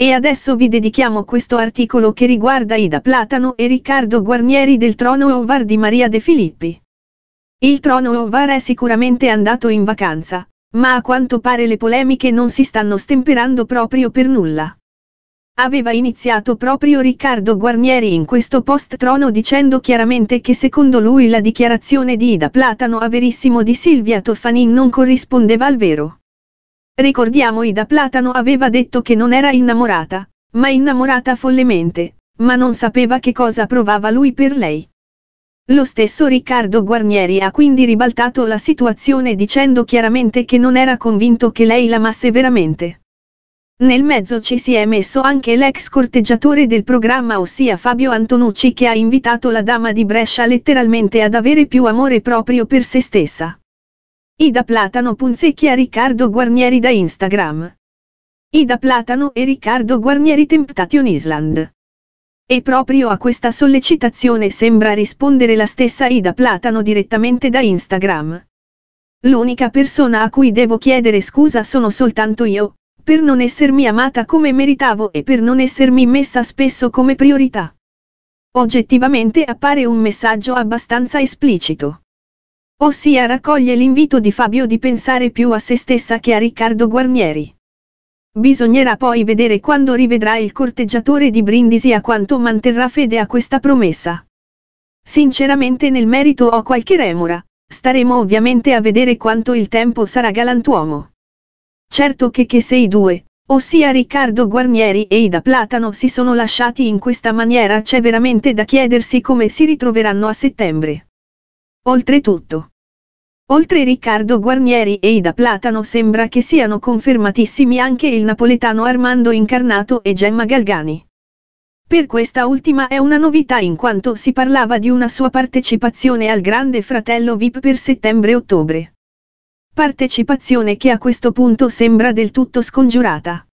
E adesso vi dedichiamo questo articolo che riguarda Ida Platano e Riccardo Guarnieri del trono Ovar di Maria De Filippi. Il trono Ovar è sicuramente andato in vacanza, ma a quanto pare le polemiche non si stanno stemperando proprio per nulla. Aveva iniziato proprio Riccardo Guarnieri in questo post trono dicendo chiaramente che secondo lui la dichiarazione di Ida Platano a Verissimo di Silvia Toffanin non corrispondeva al vero. Ricordiamo Ida Platano aveva detto che non era innamorata, ma innamorata follemente, ma non sapeva che cosa provava lui per lei. Lo stesso Riccardo Guarnieri ha quindi ribaltato la situazione dicendo chiaramente che non era convinto che lei l'amasse veramente. Nel mezzo ci si è messo anche l'ex corteggiatore del programma ossia Fabio Antonucci che ha invitato la dama di Brescia letteralmente ad avere più amore proprio per se stessa. Ida Platano punzecchia Riccardo Guarnieri da Instagram. Ida Platano e Riccardo Guarnieri Temptation Island. E proprio a questa sollecitazione sembra rispondere la stessa Ida Platano direttamente da Instagram. L'unica persona a cui devo chiedere scusa sono soltanto io, per non essermi amata come meritavo e per non essermi messa spesso come priorità. Oggettivamente appare un messaggio abbastanza esplicito. Ossia raccoglie l'invito di Fabio di pensare più a se stessa che a Riccardo Guarnieri. Bisognerà poi vedere quando rivedrà il corteggiatore di Brindisi a quanto manterrà fede a questa promessa. Sinceramente nel merito ho qualche remora, staremo ovviamente a vedere quanto il tempo sarà galantuomo. Certo che che se i due, ossia Riccardo Guarnieri e Ida Platano si sono lasciati in questa maniera c'è veramente da chiedersi come si ritroveranno a settembre. Oltretutto. Oltre Riccardo Guarnieri e Ida Platano sembra che siano confermatissimi anche il napoletano Armando Incarnato e Gemma Galgani. Per questa ultima è una novità in quanto si parlava di una sua partecipazione al Grande Fratello VIP per settembre-ottobre. Partecipazione che a questo punto sembra del tutto scongiurata.